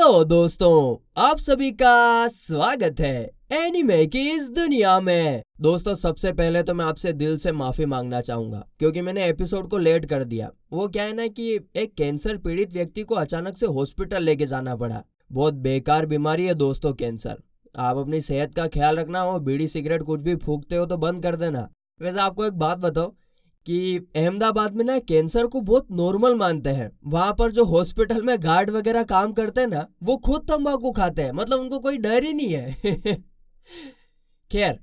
hello दोस्तों आप सभी का स्वागत है एनिमे की इस दुनिया में दोस्तों सबसे पहले तो मैं आपसे दिल से माफी मांगना चाहूंगा क्योंकि मैंने एपिसोड को लेट कर दिया वो क्या है ना कि एक कैंसर पीड़ित व्यक्ति को अचानक से हॉस्पिटल लेके जाना पड़ा बहुत बेकार बीमारी है दोस्तों कैंसर आप अपनी सेहत का ख्याल रखना हो बीड़ी सिगरेट कुछ भी फूकते हो तो बंद कर देना वैसे आपको एक बात बताओ कि अहमदाबाद में ना कैंसर को बहुत नॉर्मल मानते हैं वहाँ पर जो हॉस्पिटल में गार्ड वगैरह काम करते हैं ना वो खुद तंबाकू खाते हैं मतलब उनको कोई डर ही नहीं है खैर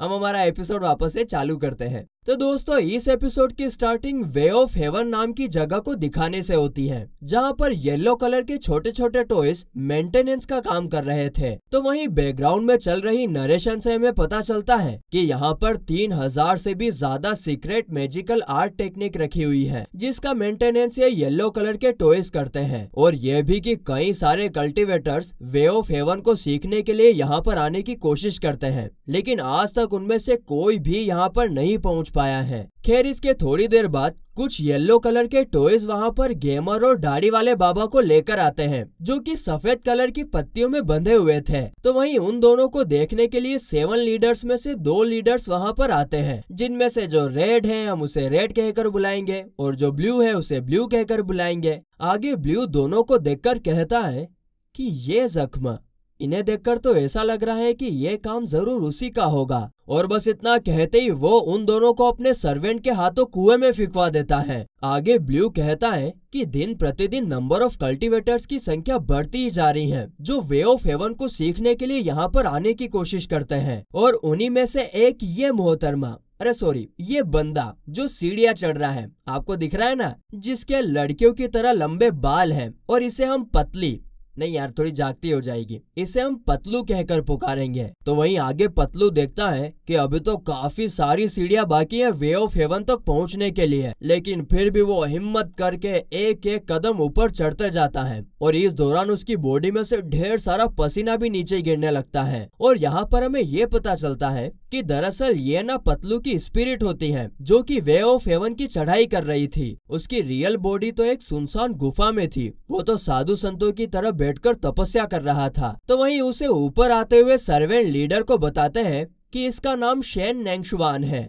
हम हमारा एपिसोड वापस से चालू करते हैं तो दोस्तों इस एपिसोड की स्टार्टिंग वे ऑफ हेवन नाम की जगह को दिखाने से होती है जहाँ पर येलो कलर के छोटे छोटे टॉयज मेंटेनेंस का काम कर रहे थे तो वहीं बैकग्राउंड में चल रही नरेशन से हमें पता चलता है कि यहाँ पर तीन हजार से भी ज्यादा सीक्रेट मैजिकल आर्ट टेक्निक रखी हुई है जिसका मेंटेनेंस ये येल्लो कलर के टॉयज करते हैं और ये भी की कई सारे कल्टिवेटर्स वे ऑफ हेवन को सीखने के लिए यहाँ पर आने की कोशिश करते हैं लेकिन आज तक उनमें से कोई भी यहाँ पर नहीं पहुँच पाया है खैर इसके थोड़ी देर बाद कुछ येलो कलर के टॉयज वहाँ पर गेमर और दाढ़ी वाले बाबा को लेकर आते हैं जो कि सफेद कलर की पत्तियों में बंधे हुए थे तो वहीं उन दोनों को देखने के लिए सेवन लीडर्स में से दो लीडर्स वहाँ पर आते हैं जिनमें से जो रेड है हम उसे रेड कहकर बुलाएंगे और जो ब्लू है उसे ब्लू कहकर बुलाएंगे आगे ब्लू दोनों को देखकर कहता है कि ये जख्म इन्हें देखकर तो ऐसा लग रहा है कि ये काम जरूर उसी का होगा और बस इतना कहते ही वो उन दोनों को अपने सर्वेंट के हाथों कुएं में फिकवा देता है आगे ब्लू कहता है कि दिन प्रतिदिन नंबर ऑफ कल्टीवेटर्स की संख्या बढ़ती ही जा रही है जो वे ऑफ हेवन को सीखने के लिए यहाँ पर आने की कोशिश करते हैं और उन्हीं में से एक ये मोहतरमा अरे सॉरी ये बंदा जो सीढ़िया चढ़ रहा है आपको दिख रहा है ना जिसके लड़कियों की तरह लंबे बाल हैं और इसे हम पतली नहीं यार थोड़ी जागती हो जाएगी इसे हम पतलू कहकर पुकारेंगे तो वहीं आगे पतलू देखता है कि अभी तो काफी सारी सीढ़ियां बाकी है वे ऑफ हेवन तक पहुंचने के लिए लेकिन फिर भी वो हिम्मत करके एक एक कदम ऊपर चढ़ते जाता है और इस दौरान उसकी बॉडी में से ढेर सारा पसीना भी नीचे गिरने लगता है और यहाँ पर हमें ये पता चलता है कि दरअसल ये ना पतलू की स्पिरिट होती है जो कि वे ऑफ हेवन की चढ़ाई कर रही थी उसकी रियल बॉडी तो एक सुनसान गुफा में थी वो तो साधु संतों की तरह बैठकर तपस्या कर रहा था तो वहीं उसे ऊपर आते हुए सर्वेंट लीडर को बताते हैं कि इसका नाम शेन नैंगशवान है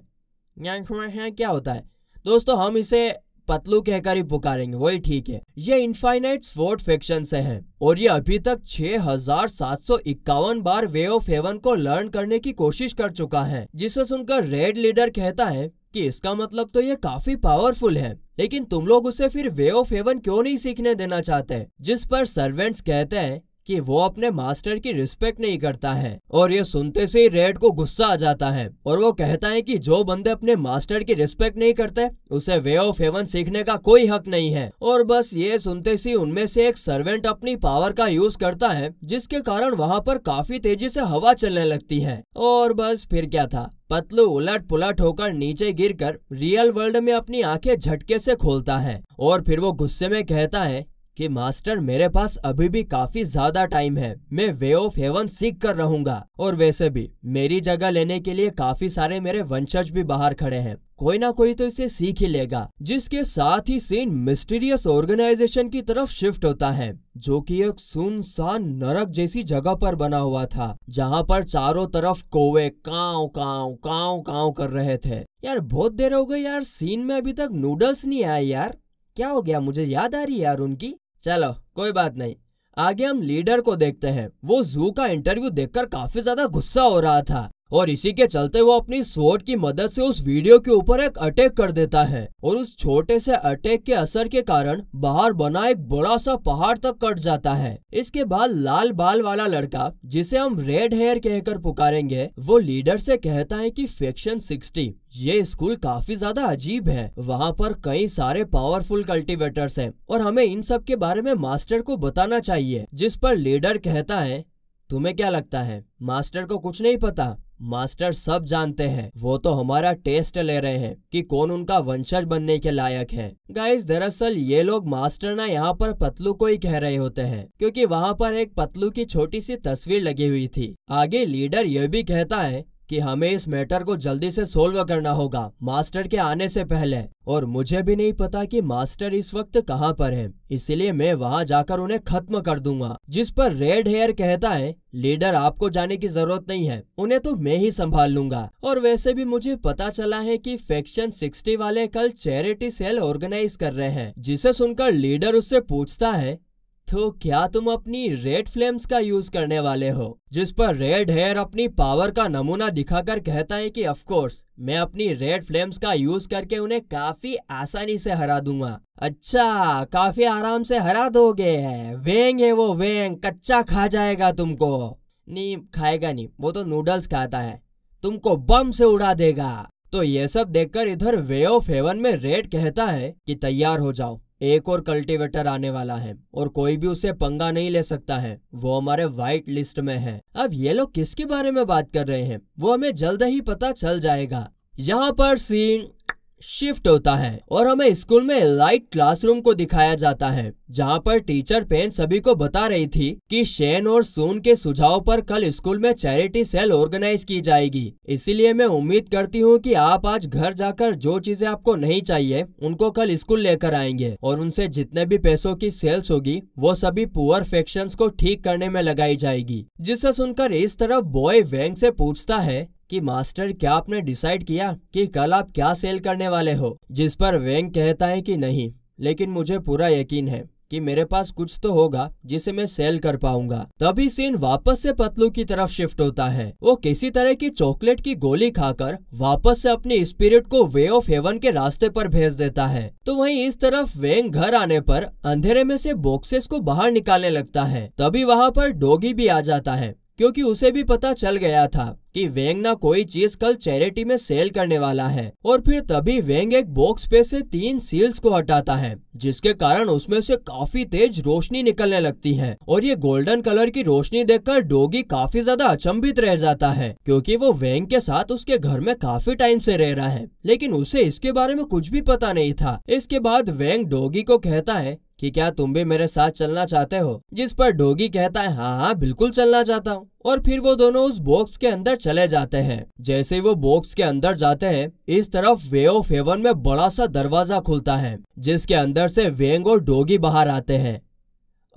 क्या होता है दोस्तों हम इसे पतलू कहकर ही पुकारेंगे वही ठीक है ये इनफाइनाइट स्पोर्ट फिक्शन से है और ये अभी तक छह बार वे ऑफ हेवन को लर्न करने की कोशिश कर चुका है जिसे सुनकर रेड लीडर कहता है कि इसका मतलब तो ये काफी पावरफुल है लेकिन तुम लोग उसे फिर वे ऑफ हेवन क्यों नहीं सीखने देना चाहते जिस पर सर्वेंट्स कहते हैं कि वो अपने मास्टर की रिस्पेक्ट नहीं करता है और ये सुनते से ही रेड को गुस्सा आ जाता है और वो कहता है कि जो बंदे अपने मास्टर की रिस्पेक्ट नहीं करते उसे वे ऑफ हेवन सीखने का कोई हक नहीं है और बस ये सुनते से उनमें से एक सर्वेंट अपनी पावर का यूज करता है जिसके कारण वहाँ पर काफी तेजी से हवा चलने लगती है और बस फिर क्या था पतलू उलट पुलट होकर नीचे गिरकर रियल वर्ल्ड में अपनी आंखें झटके से खोलता है और फिर वो गुस्से में कहता है कि मास्टर मेरे पास अभी भी काफी ज्यादा टाइम है मैं वे ऑफ हेवन सीख कर रहूंगा और वैसे भी मेरी जगह लेने के लिए काफी सारे मेरे वंशज भी बाहर खड़े हैं कोई ना कोई तो इसे सीख ही लेगा जिसके साथ ही सीन मिस्टीरियस ऑर्गेनाइजेशन की तरफ शिफ्ट होता है जो कि एक सुनसान नरक जैसी जगह पर बना हुआ था जहाँ पर चारों तरफ कोवे काव काव काव काव कर रहे थे यार बहुत देर हो गई यार सीन में अभी तक नूडल्स नहीं आए यार क्या हो गया मुझे याद आ रही है यार उनकी चलो कोई बात नहीं आगे हम लीडर को देखते हैं वो जू का इंटरव्यू देखकर काफी ज्यादा गुस्सा हो रहा था और इसी के चलते वो अपनी स्वॉर्ड की मदद से उस वीडियो के ऊपर एक अटैक कर देता है और उस छोटे से अटैक के असर के कारण बाहर बना एक बड़ा सा पहाड़ तक कट जाता है इसके बाद लाल बाल वाला लड़का जिसे हम रेड हेयर कहकर पुकारेंगे वो लीडर से कहता है कि सेक्शन 60 ये स्कूल काफी ज्यादा अजीब है वहाँ पर कई सारे पावरफुल कल्टिवेटर्स हैं और हमें इन सब के बारे में मास्टर को बताना चाहिए जिस पर लीडर कहता है तुम्हें क्या लगता है मास्टर को कुछ नहीं पता मास्टर सब जानते हैं वो तो हमारा टेस्ट ले रहे हैं कि कौन उनका वंशज बनने के लायक है गाइस दरअसल ये लोग मास्टर ना यहाँ पर पतलू को ही कह रहे होते हैं क्योंकि वहाँ पर एक पतलू की छोटी सी तस्वीर लगी हुई थी आगे लीडर ये भी कहता है कि हमें इस मैटर को जल्दी से सोल्व करना होगा मास्टर के आने से पहले और मुझे भी नहीं पता कि मास्टर इस वक्त कहाँ पर है इसलिए मैं वहाँ जाकर उन्हें खत्म कर दूंगा जिस पर रेड हेयर कहता है लीडर आपको जाने की जरूरत नहीं है उन्हें तो मैं ही संभाल लूंगा और वैसे भी मुझे पता चला है कि फैक्शन सिक्सटी वाले कल चैरिटी सेल ऑर्गेनाइज कर रहे हैं जिसे सुनकर लीडर उससे पूछता है तो क्या तुम अपनी रेड फ्लेम्स का यूज करने वाले हो जिस पर रेड हेयर अपनी पावर का नमूना दिखाकर कहता है कि कोर्स मैं अपनी रेड फ्लेम्स का यूज करके उन्हें काफी आसानी से हरा दूंगा अच्छा काफी आराम से हरा दोगे वेंग है वो वेंग कच्चा खा जाएगा तुमको नहीं खाएगा नहीं वो तो नूडल्स खाता है तुमको बम से उड़ा देगा तो ये सब देखकर इधर वे ऑफ हेवन में रेड कहता है कि तैयार हो जाओ एक और कल्टीवेटर आने वाला है और कोई भी उसे पंगा नहीं ले सकता है वो हमारे व्हाइट लिस्ट में है अब ये लोग किसके बारे में बात कर रहे हैं वो हमें जल्द ही पता चल जाएगा यहाँ पर सीन शिफ्ट होता है और हमें स्कूल में लाइट क्लासरूम को दिखाया जाता है जहाँ पर टीचर पेन सभी को बता रही थी कि शेन और सोन के सुझाव पर कल स्कूल में चैरिटी सेल ऑर्गेनाइज की जाएगी इसीलिए मैं उम्मीद करती हूँ कि आप आज घर जाकर जो चीजें आपको नहीं चाहिए उनको कल स्कूल लेकर आएंगे और उनसे जितने भी पैसों की सेल्स होगी वो सभी पुअर फैक्शन को ठीक करने में लगाई जाएगी जिसे सुनकर इस तरफ बॉय वैंग से पूछता है कि मास्टर क्या आपने डिसाइड किया कि कल आप क्या सेल करने वाले हो जिस पर वेंग कहता है कि नहीं लेकिन मुझे पूरा यकीन है कि मेरे पास कुछ तो होगा जिसे मैं सेल कर पाऊंगा तभी सीन वापस से पतलू की तरफ शिफ्ट होता है वो किसी तरह की चॉकलेट की गोली खाकर वापस से अपने स्पिरिट को वे ऑफ हेवन के रास्ते पर भेज देता है तो वहीं इस तरफ वेंग घर आने पर अंधेरे में से बॉक्सेस को बाहर निकालने लगता है तभी वहाँ पर डोगी भी आ जाता है क्योंकि उसे भी पता चल गया था कि वेंग ना कोई चीज कल चैरिटी में सेल करने वाला है और फिर तभी वेंग एक बॉक्स पे से तीन सील्स को हटाता है जिसके कारण उसमें से काफी तेज रोशनी निकलने लगती है और ये गोल्डन कलर की रोशनी देखकर डोगी काफी ज्यादा अचंभित रह जाता है क्योंकि वो वेंग के साथ उसके घर में काफी टाइम से रह रहा है लेकिन उसे इसके बारे में कुछ भी पता नहीं था इसके बाद वेंग डोगी को कहता है कि क्या तुम भी मेरे साथ चलना चाहते हो जिस पर डोगी कहता है हाँ हाँ बिल्कुल चलना चाहता हूँ और फिर वो दोनों उस बॉक्स के अंदर चले जाते हैं जैसे ही वो बॉक्स के अंदर जाते हैं इस तरफ वे ऑफ हेवन में बड़ा सा दरवाजा खुलता है जिसके अंदर से वेंग और डोगी बाहर आते हैं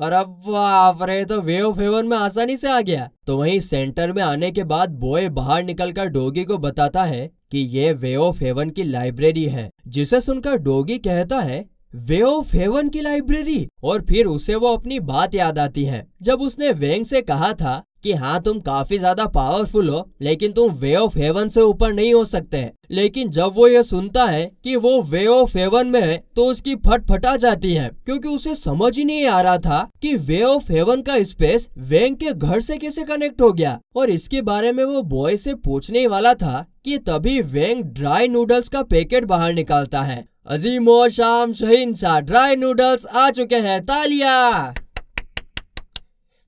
और अब आप रहे तो वे ऑफ हेवन में आसानी से आ गया तो वहीं सेंटर में आने के बाद बॉय बाहर निकलकर डोगी को बताता है कि ये वे ऑफ हेवन की लाइब्रेरी है जिसे सुनकर डोगी कहता है वे ऑफ हेवन की लाइब्रेरी और फिर उसे वो अपनी बात याद आती है जब उसने वेंग से कहा था कि हाँ तुम काफी ज्यादा पावरफुल हो लेकिन तुम वे ऑफ हेवन से ऊपर नहीं हो सकते लेकिन जब वो ये सुनता है कि वो वे ऑफ हेवन में है तो उसकी फट फटा जाती है क्योंकि उसे समझ ही नहीं आ रहा था कि वे ऑफ हेवन का स्पेस वेंग के घर से कैसे कनेक्ट हो गया और इसके बारे में वो बॉय से पूछने वाला था कि तभी वेंग ड्राई नूडल्स का पैकेट बाहर निकालता है अजीम और शाम शहीन शाह ड्राई नूडल्स आ चुके हैं तालिया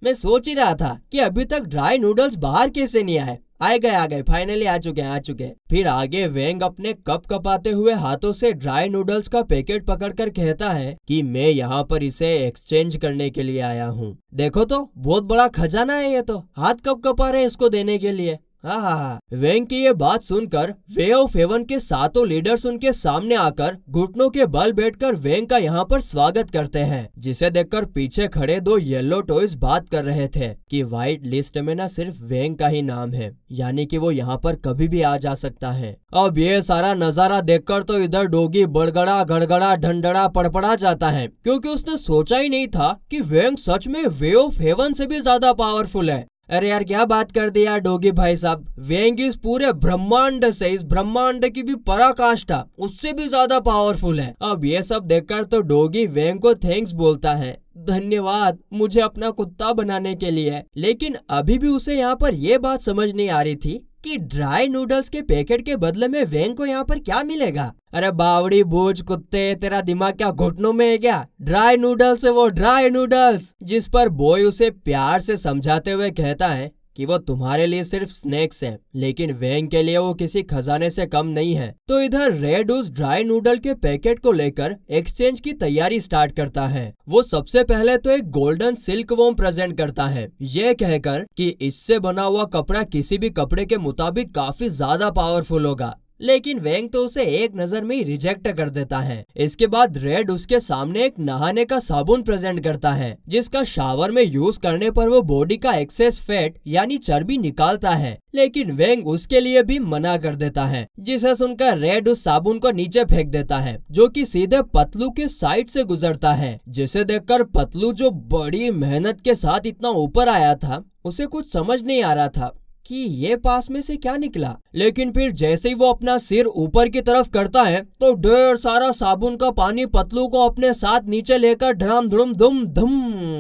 मैं सोच ही रहा था कि अभी तक ड्राई नूडल्स बाहर कैसे नहीं आए आए गए आ गए फाइनली आ चुके हैं आ चुके फिर आगे वेंग अपने कप कपाते हुए हाथों से ड्राई नूडल्स का पैकेट पकड़कर कहता है कि मैं यहाँ पर इसे एक्सचेंज करने के लिए आया हूँ देखो तो बहुत बड़ा खजाना है ये तो हाथ कप कपा रहे इसको देने के लिए हाँ, हाँ, हाँ वेंग की ये बात सुनकर वे ऑफ हेवन के सातों लीडर्स उनके सामने आकर घुटनों के बल बैठकर वेंग का यहाँ पर स्वागत करते हैं जिसे देखकर पीछे खड़े दो येलो टॉयज बात कर रहे थे कि व्हाइट लिस्ट में ना सिर्फ वेंग का ही नाम है यानी कि वो यहाँ पर कभी भी आ जा सकता है अब ये सारा नजारा देखकर तो इधर डोगी बड़गड़ा गड़गड़ा ढंडड़ा पड़पड़ा जाता है क्योंकि उसने सोचा ही नहीं था कि वेंग सच में वे ऑफ हेवन से भी ज्यादा पावरफुल है अरे यार क्या बात कर दिया यार डोगी भाई साहब व्यंग इस पूरे ब्रह्मांड से इस ब्रह्मांड की भी पराकाष्ठा उससे भी ज्यादा पावरफुल है अब ये सब देखकर तो डोगी व्यंग को थैंक्स बोलता है धन्यवाद मुझे अपना कुत्ता बनाने के लिए लेकिन अभी भी उसे यहाँ पर यह बात समझ नहीं आ रही थी कि ड्राई नूडल्स के पैकेट के बदले में वेंग को यहाँ पर क्या मिलेगा अरे बावड़ी बोझ कुत्ते तेरा दिमाग क्या घुटनों में है क्या ड्राई नूडल्स है वो ड्राई नूडल्स जिस पर बॉय उसे प्यार से समझाते हुए कहता है कि वो तुम्हारे लिए सिर्फ स्नैक्स हैं, लेकिन वेंग के लिए वो किसी खजाने से कम नहीं है तो इधर रेड उस ड्राई नूडल के पैकेट को लेकर एक्सचेंज की तैयारी स्टार्ट करता है वो सबसे पहले तो एक गोल्डन सिल्क वोम प्रेजेंट करता है ये कहकर कि इससे बना हुआ कपड़ा किसी भी कपड़े के मुताबिक काफी ज्यादा पावरफुल होगा लेकिन वेंग तो उसे एक नजर में ही रिजेक्ट कर देता है इसके बाद रेड उसके सामने एक नहाने का साबुन प्रेजेंट करता है जिसका शावर में यूज करने पर वो बॉडी का एक्सेस फैट यानी चर्बी निकालता है लेकिन वेंग उसके लिए भी मना कर देता है जिसे सुनकर रेड उस साबुन को नीचे फेंक देता है जो कि सीधे पतलू के साइड से गुजरता है जिसे देखकर पतलू जो बड़ी मेहनत के साथ इतना ऊपर आया था उसे कुछ समझ नहीं आ रहा था कि ये पास में से क्या निकला लेकिन फिर जैसे ही वो अपना सिर ऊपर की तरफ करता है तो ढेर सारा साबुन का पानी पतलू को अपने साथ नीचे लेकर धड़ाम धुम धुम धुम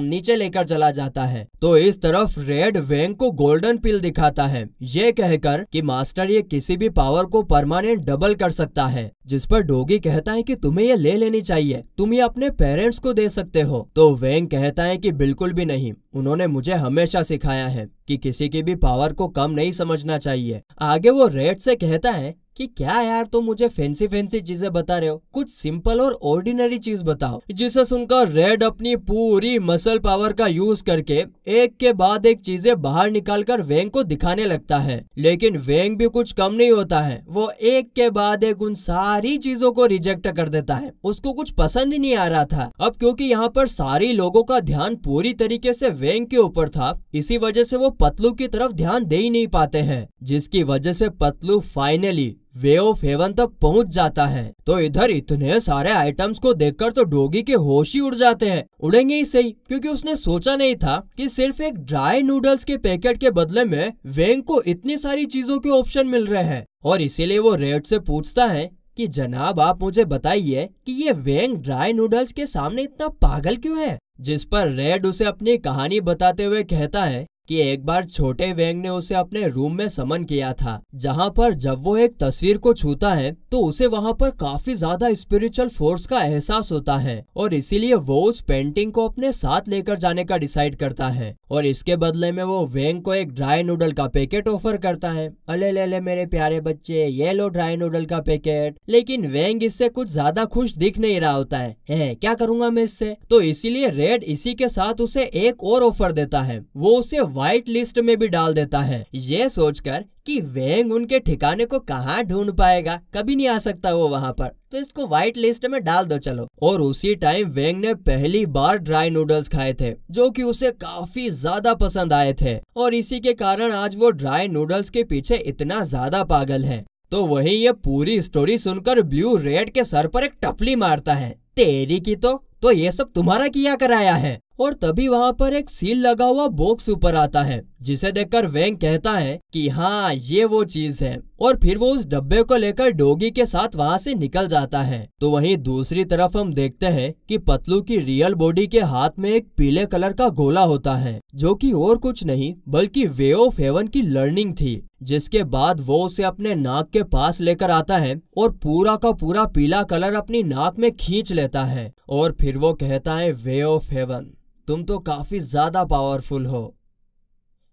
नीचे लेकर चला जाता है तो इस तरफ रेड वेंग को गोल्डन पिल दिखाता है ये कहकर कि मास्टर ये किसी भी पावर को परमानेंट डबल कर सकता है जिस पर डोगी कहता है कि तुम्हें ये ले लेनी चाहिए तुम ये अपने पेरेंट्स को दे सकते हो तो वेंग कहता है कि बिल्कुल भी नहीं उन्होंने मुझे हमेशा सिखाया है कि किसी की भी पावर को कम नहीं समझना चाहिए आगे वो रेड से कहता है कि क्या यार तुम तो मुझे फैंसी फैंसी चीजें बता रहे हो कुछ सिंपल और ऑर्डिनरी चीज बताओ जिसे सुनकर रेड अपनी पूरी मसल पावर का यूज करके एक के बाद एक चीजें बाहर निकाल कर वेंग को दिखाने लगता है लेकिन वेंग भी कुछ कम नहीं होता है वो एक के बाद एक उन सारी चीजों को रिजेक्ट कर देता है उसको कुछ पसंद ही नहीं आ रहा था अब क्योंकि यहाँ पर सारी लोगों का ध्यान पूरी तरीके से वेंग के ऊपर था इसी वजह से वो पतलू की तरफ ध्यान दे ही नहीं पाते हैं जिसकी वजह से Patlu finally Way of Heaven तक पहुंच जाता है तो इधर इतने सारे आइटम्स को देखकर तो डोगी के होश ही उड़ जाते हैं उड़ेंगे ही सही क्योंकि उसने सोचा नहीं था कि सिर्फ एक ड्राई नूडल्स के पैकेट के बदले में वेंग को इतनी सारी चीजों के ऑप्शन मिल रहे हैं और इसीलिए वो रेड से पूछता है कि जनाब आप मुझे बताइए कि ये वेंग ड्राई नूडल्स के सामने इतना पागल क्यों है जिस पर रेड उसे अपनी कहानी बताते हुए कहता है कि एक बार छोटे वेंग ने उसे अपने रूम में समन किया था जहाँ पर जब वो एक तस्वीर को छूता है तो उसे वहाँ पर काफी ज्यादा स्पिरिचुअल फोर्स का एहसास होता है और इसीलिए वो उस पेंटिंग को अपने साथ लेकर जाने का डिसाइड करता है और इसके बदले में वो वेंग को एक ड्राई नूडल का पैकेट ऑफर करता है अले ले ले मेरे प्यारे बच्चे ये लो ड्राई नूडल का पैकेट लेकिन वेंग इससे कुछ ज्यादा खुश दिख नहीं रहा होता है, है क्या करूंगा मैं इससे तो इसीलिए रेड इसी के साथ उसे एक और ऑफर देता है वो उसे व्हाइट लिस्ट में भी डाल देता है ये सोचकर कि वेंग उनके ठिकाने को कहाँ ढूंढ पाएगा कभी नहीं आ सकता वो वहाँ पर तो इसको व्हाइट लिस्ट में डाल दो चलो और उसी टाइम वेंग ने पहली बार ड्राई नूडल्स खाए थे जो कि उसे काफी ज्यादा पसंद आए थे और इसी के कारण आज वो ड्राई नूडल्स के पीछे इतना ज्यादा पागल है तो वही ये पूरी स्टोरी सुनकर ब्लू रेड के सर पर एक टपली मारता है तेरी की तो तो ये सब तुम्हारा किया कराया है और तभी वहाँ पर एक सील लगा हुआ बॉक्स ऊपर आता है जिसे देखकर वेंग कहता है कि हाँ ये वो चीज है और फिर वो उस डब्बे को लेकर डोगी के साथ वहाँ से निकल जाता है तो वहीं दूसरी तरफ हम देखते हैं कि पतलू की रियल बॉडी के हाथ में एक पीले कलर का गोला होता है जो कि और कुछ नहीं बल्कि वे ऑफ हेवन की लर्निंग थी जिसके बाद वो उसे अपने नाक के पास लेकर आता है और पूरा का पूरा पीला कलर अपनी नाक में खींच लेता है और फिर वो कहता है वे ऑफ हेवन तुम तो काफ़ी ज़्यादा पावरफुल हो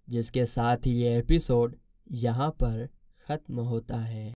जिसके साथ ही ये एपिसोड यहाँ पर ख़त्म होता है